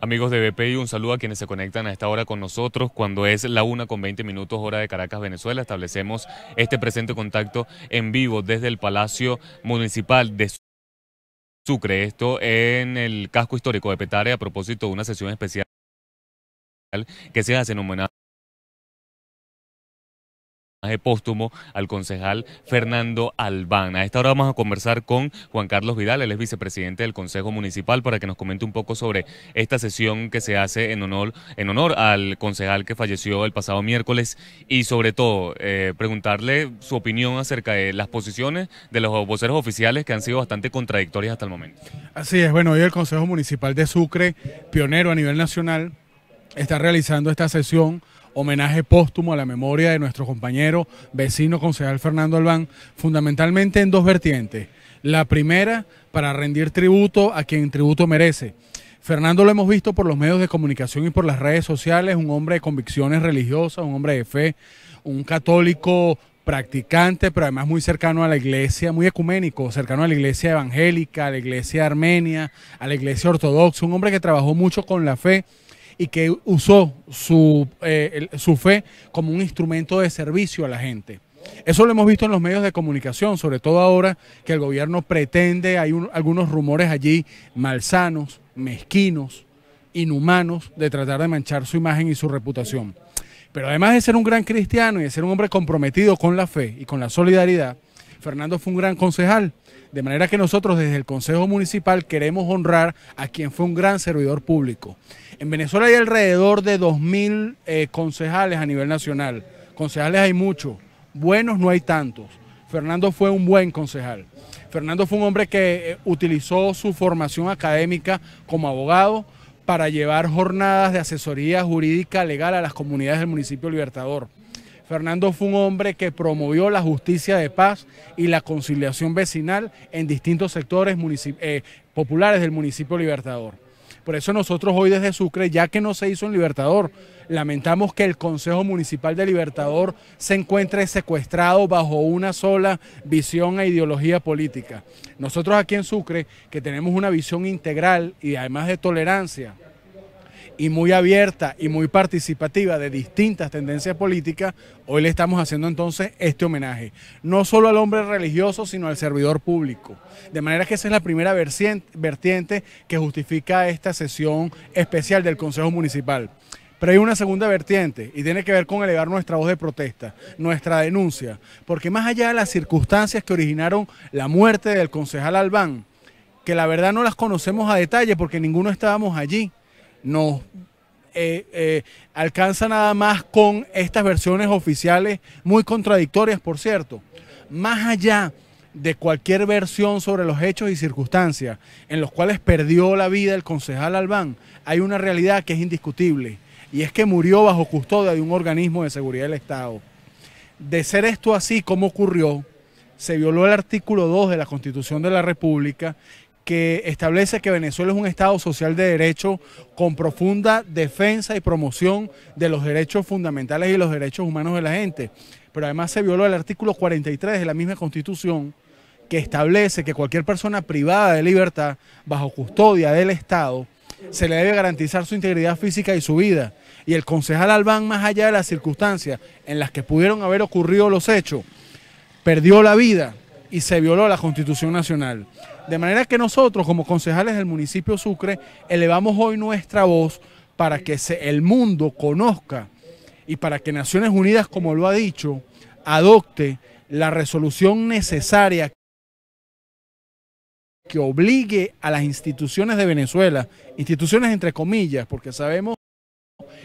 Amigos de BPI, un saludo a quienes se conectan a esta hora con nosotros. Cuando es la una con 20 minutos, hora de Caracas, Venezuela, establecemos este presente contacto en vivo desde el Palacio Municipal de Sucre. Esto en el casco histórico de Petare a propósito de una sesión especial que se hace en póstumo al concejal Fernando Albán. A esta hora vamos a conversar con Juan Carlos Vidal, él es vicepresidente del Consejo Municipal, para que nos comente un poco sobre esta sesión que se hace en honor, en honor al concejal que falleció el pasado miércoles y sobre todo eh, preguntarle su opinión acerca de las posiciones de los voceros oficiales que han sido bastante contradictorias hasta el momento. Así es, bueno, hoy el Consejo Municipal de Sucre, pionero a nivel nacional, está realizando esta sesión homenaje póstumo a la memoria de nuestro compañero, vecino concejal Fernando Albán, fundamentalmente en dos vertientes. La primera, para rendir tributo a quien tributo merece. Fernando lo hemos visto por los medios de comunicación y por las redes sociales, un hombre de convicciones religiosas, un hombre de fe, un católico practicante, pero además muy cercano a la iglesia, muy ecuménico, cercano a la iglesia evangélica, a la iglesia armenia, a la iglesia ortodoxa, un hombre que trabajó mucho con la fe y que usó eh, su, fe como un instrumento de servicio a la gente. Eso lo hemos visto en los medios de comunicación, sobre todo ahora que el gobierno pretende, hay algunos rumores allí malsanos, mezquinos, inhumanos, de tratar de manchar su imagen y su reputación. Pero además de ser un gran cristiano y de ser un hombre comprometido con la fe y con la solidaridad, Fernando fue un gran concejal, de manera que nosotros desde el Consejo Municipal queremos honrar a quien fue un gran servidor público. En Venezuela hay alrededor de 2.000 eh, concejales a nivel nacional. Concejales hay muchos, buenos no hay tantos. Fernando fue un buen concejal. Fernando fue un hombre que eh, utilizó su formación académica como abogado para llevar jornadas de asesoría jurídica legal a las comunidades del municipio Libertador. Fernando fue un hombre que promovió la justicia de paz y la conciliación vecinal en distintos sectores eh, populares del municipio Libertador. Por eso nosotros hoy desde Sucre, ya que no se hizo en Libertador, lamentamos que el Consejo Municipal de Libertador se encuentre secuestrado bajo una sola visión e ideología política. Nosotros aquí en Sucre, que tenemos una visión integral y además de tolerancia, y muy abierta y muy participativa de distintas tendencias políticas, hoy le estamos haciendo entonces este homenaje, no solo al hombre religioso, sino al servidor público. De manera que esa es la primera vertiente que justifica esta sesión especial del Consejo Municipal. Pero hay una segunda vertiente y tiene que ver con elevar nuestra voz de protesta, nuestra denuncia, porque más allá de las circunstancias que originaron la muerte del concejal Albán, que la verdad no las conocemos a detalle porque ninguno estábamos allí, no, eh, eh, alcanza nada más con estas versiones oficiales, muy contradictorias, por cierto. Más allá de cualquier versión sobre los hechos y circunstancias en los cuales perdió la vida el concejal Albán, hay una realidad que es indiscutible, y es que murió bajo custodia de un organismo de seguridad del Estado. De ser esto así como ocurrió, se violó el artículo 2 de la Constitución de la República, que establece que Venezuela es un Estado social de derecho con profunda defensa y promoción de los derechos fundamentales y los derechos humanos de la gente. Pero además se violó el artículo 43 de la misma Constitución que establece que cualquier persona privada de libertad bajo custodia del Estado se le debe garantizar su integridad física y su vida. Y el concejal Albán, más allá de las circunstancias en las que pudieron haber ocurrido los hechos, perdió la vida y se violó la Constitución Nacional. De manera que nosotros, como concejales del municipio Sucre, elevamos hoy nuestra voz para que el mundo conozca y para que Naciones Unidas, como lo ha dicho, adopte la resolución necesaria que obligue a las instituciones de Venezuela, instituciones entre comillas, porque sabemos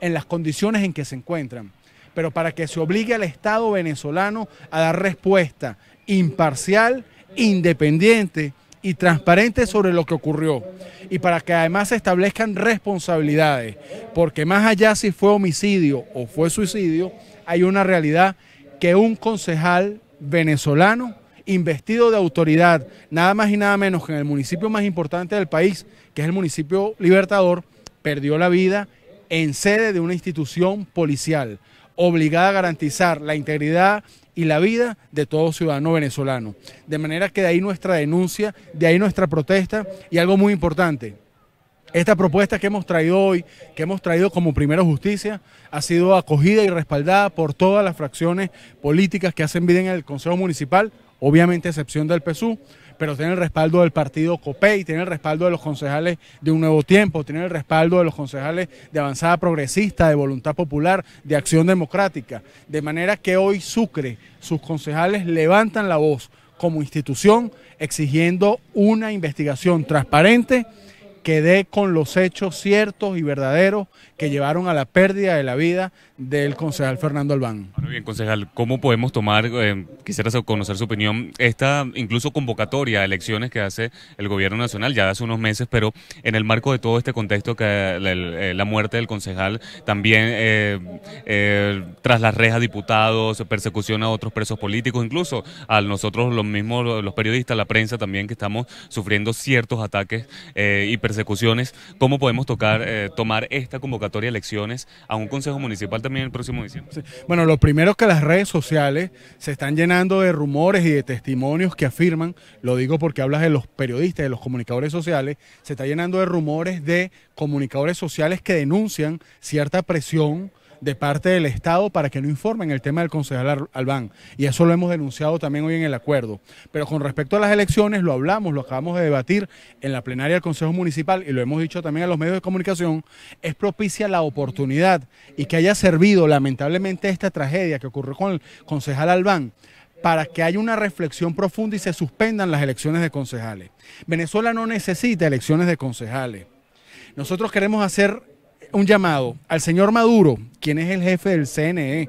en las condiciones en que se encuentran, pero para que se obligue al Estado venezolano a dar respuesta imparcial, independiente, y transparente sobre lo que ocurrió y para que además se establezcan responsabilidades, porque más allá si fue homicidio o fue suicidio, hay una realidad que un concejal venezolano investido de autoridad, nada más y nada menos que en el municipio más importante del país, que es el municipio Libertador, perdió la vida en sede de una institución policial obligada a garantizar la integridad y la vida de todo ciudadano venezolano. De manera que de ahí nuestra denuncia, de ahí nuestra protesta y algo muy importante. Esta propuesta que hemos traído hoy, que hemos traído como primera Justicia, ha sido acogida y respaldada por todas las fracciones políticas que hacen vida en el Consejo Municipal, obviamente a excepción del PSU pero tiene el respaldo del partido COPEI, tiene el respaldo de los concejales de Un Nuevo Tiempo, tiene el respaldo de los concejales de Avanzada Progresista, de Voluntad Popular, de Acción Democrática. De manera que hoy Sucre, sus concejales levantan la voz como institución exigiendo una investigación transparente quedé con los hechos ciertos y verdaderos que llevaron a la pérdida de la vida del concejal Fernando Albán. bien, concejal, ¿cómo podemos tomar, eh, quisiera conocer su opinión, esta incluso convocatoria a elecciones que hace el gobierno nacional ya hace unos meses, pero en el marco de todo este contexto que la, eh, muerte del concejal, también eh, eh, tras las rejas diputados, persecución a otros presos políticos, incluso a nosotros los mismos, los periodistas, la prensa también, que estamos sufriendo ciertos ataques y persecuciones ejecuciones, ¿cómo podemos tocar, eh, tomar esta convocatoria de elecciones a un consejo municipal también el próximo diciembre? Bueno, lo primero es que las redes sociales se están llenando de rumores y de testimonios que afirman, lo digo porque hablas de los periodistas, de los comunicadores sociales, se está llenando de rumores de comunicadores sociales que denuncian cierta presión de parte del Estado para que no informen el tema del concejal Albán. Y eso lo hemos denunciado también hoy en el acuerdo. Pero con respecto a las elecciones, lo hablamos, lo acabamos de debatir en la plenaria del Consejo Municipal y lo hemos dicho también a los medios de comunicación, es propicia la oportunidad y que haya servido lamentablemente esta tragedia que ocurrió con el concejal Albán para que haya una reflexión profunda y se suspendan las elecciones de concejales. Venezuela no necesita elecciones de concejales. Nosotros queremos hacer un llamado al señor Maduro, quien es el jefe del CNE,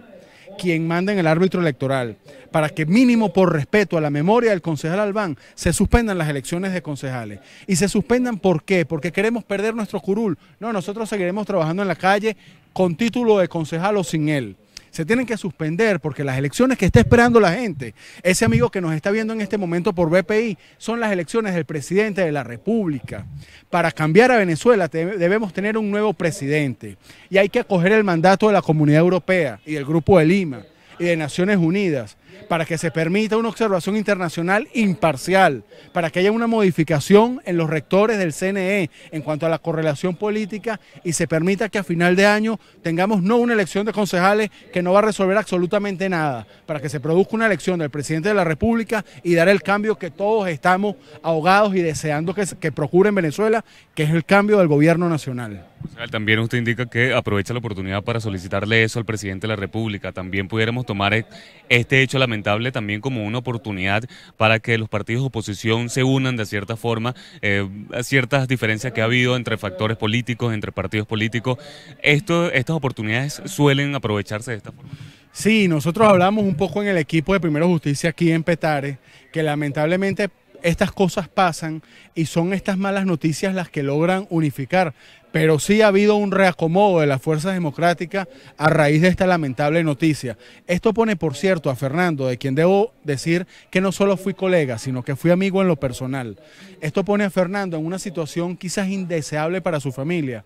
quien manda en el árbitro electoral, para que mínimo por respeto a la memoria del concejal Albán se suspendan las elecciones de concejales. Y se suspendan ¿por qué? Porque queremos perder nuestro curul. No, nosotros seguiremos trabajando en la calle con título de concejal o sin él se tienen que suspender porque las elecciones que está esperando la gente, ese amigo que nos está viendo en este momento por BPI, son las elecciones del presidente de la República. Para cambiar a Venezuela debemos tener un nuevo presidente y hay que acoger el mandato de la Comunidad Europea y del Grupo de Lima y de Naciones Unidas para que se permita una observación internacional imparcial, para que haya una modificación en los rectores del CNE en cuanto a la correlación política y se permita que a final de año tengamos no una elección de concejales que no va a resolver absolutamente nada, para que se produzca una elección del presidente de la República y dar el cambio que todos estamos ahogados y deseando que, procure en Venezuela, que es el cambio del gobierno nacional. También usted indica que aprovecha la oportunidad para solicitarle eso al presidente de la República. También pudiéramos tomar e-, este hecho lamentable también como una oportunidad para que los partidos de oposición se unan de cierta forma eh, a ciertas diferencias que ha habido entre factores políticos, entre partidos políticos. estas oportunidades suelen aprovecharse de esta forma. Sí, nosotros hablamos un poco en el equipo de Primero Justicia aquí en Petare, que lamentablemente estas cosas pasan y son estas malas noticias las que logran unificar pero sí ha habido un reacomodo de las fuerzas democráticas a raíz de esta lamentable noticia. Esto pone, por cierto, a Fernando, de quien debo decir que no solo fui colega, sino que fui amigo en lo personal. Esto pone a Fernando en una situación quizás indeseable para su familia,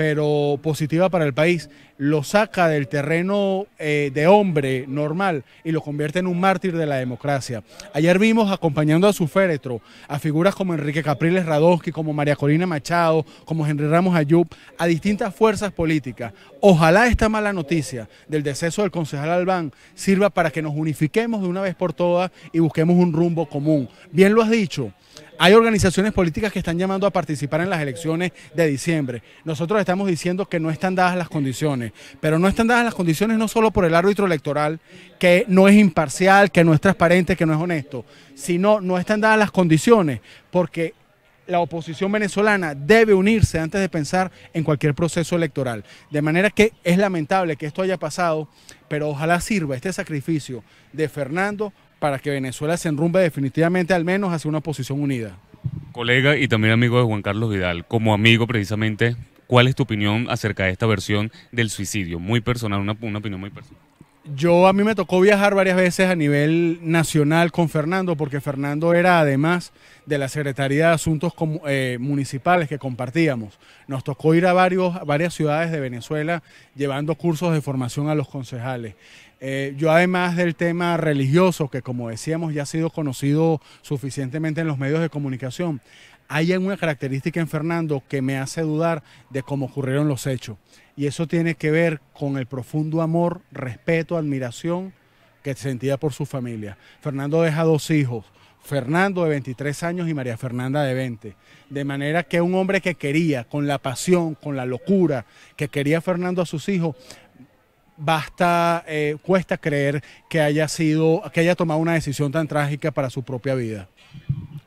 pero positiva para el país. Lo saca del terreno eh, de hombre normal y lo convierte en un mártir de la democracia. Ayer vimos acompañando a su féretro a figuras como Enrique Capriles Radosky, como María Corina Machado, como Henry Ramos Ayub, a distintas fuerzas políticas. Ojalá esta mala noticia del deceso del concejal Albán sirva para que nos unifiquemos de una vez por todas y busquemos un rumbo común. Bien lo has dicho, hay organizaciones políticas que están llamando a participar en las elecciones de diciembre. Nosotros estamos diciendo que no están dadas las condiciones, pero no están dadas las condiciones no solo por el árbitro electoral, que no es imparcial, que no es transparente, que no es honesto, sino no están dadas las condiciones porque la oposición venezolana debe unirse antes de pensar en cualquier proceso electoral. De manera que es lamentable que esto haya pasado, pero ojalá sirva este sacrificio de Fernando para que Venezuela se enrumbe definitivamente al menos hacia una posición unida. Colega y también amigo de Juan Carlos Vidal, como amigo precisamente, ¿cuál es tu opinión acerca de esta versión del suicidio? Muy personal, una, una opinión muy personal yo a mí me tocó viajar varias veces a nivel nacional con Fernando, porque Fernando era además de la Secretaría de Asuntos eh, Municipales que compartíamos. Nos tocó ir a varios, varias ciudades de Venezuela llevando cursos de formación a los concejales. Eh, yo además del tema religioso, que como decíamos ya ha sido conocido suficientemente en los medios de comunicación, hay una característica en Fernando que me hace dudar de cómo ocurrieron los hechos. Y eso tiene que ver con el profundo amor, respeto, admiración que sentía por su familia. Fernando deja dos hijos, Fernando de 23 años y María Fernanda de 20. De manera que un hombre que quería, con la pasión, con la locura, que quería Fernando a sus hijos, basta, eh, cuesta creer que haya sido, que haya tomado una decisión tan trágica para su propia vida.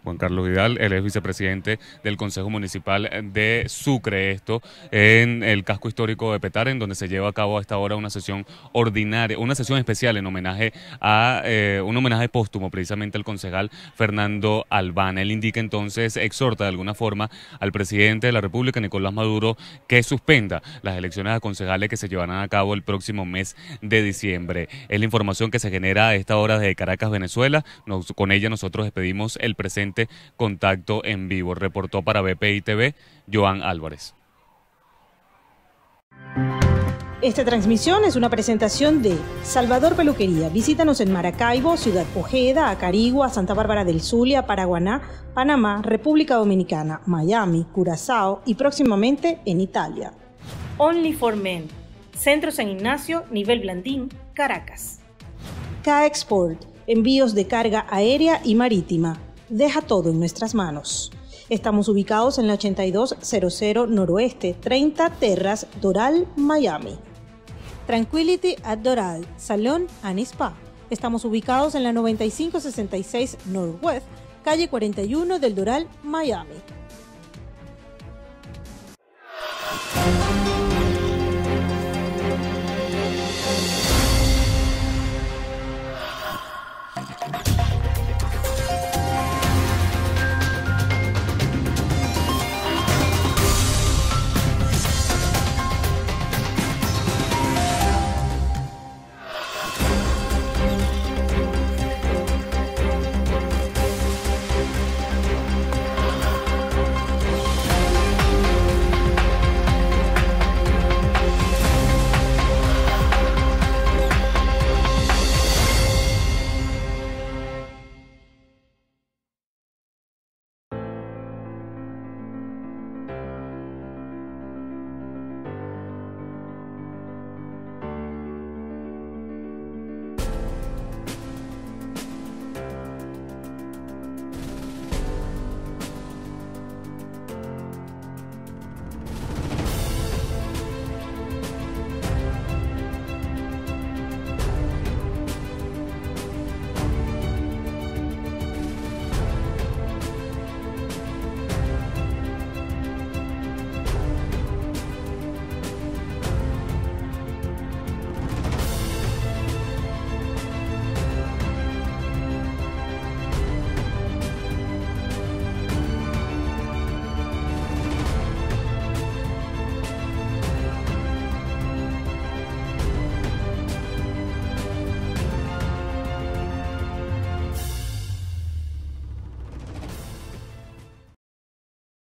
Juan Carlos Vidal, él es vicepresidente del Consejo Municipal de Sucre, esto en el casco histórico de Petare, en donde se lleva a cabo a esta hora una sesión ordinaria, una sesión especial en homenaje a eh, un homenaje póstumo precisamente al concejal Fernando Albán. Él indica entonces, exhorta de alguna forma al presidente de la República, Nicolás Maduro, que suspenda las elecciones a concejales que se llevarán a cabo el próximo mes de diciembre. Es la información que se genera a esta hora desde Caracas, Venezuela. con ella nosotros despedimos el presente Contacto en Vivo. Reportó para BPI TV Joan Álvarez. Esta transmisión es una presentación de Salvador Peluquería. Visítanos en Maracaibo, Ciudad Ojeda, Acarigua, Santa Bárbara del Zulia, Paraguaná, Panamá, República Dominicana, Miami, Curazao y próximamente en Italia. Only for Men. Centro San Ignacio, Nivel Blandín, Caracas. K-Export. Envíos de carga aérea y marítima deja todo en nuestras manos. Estamos ubicados en la 8200 Noroeste, 30 Terras, Doral, Miami. Tranquility at Doral, Salón and Spa. Estamos ubicados en la 9566 Northwest, calle 41 del Doral, Miami.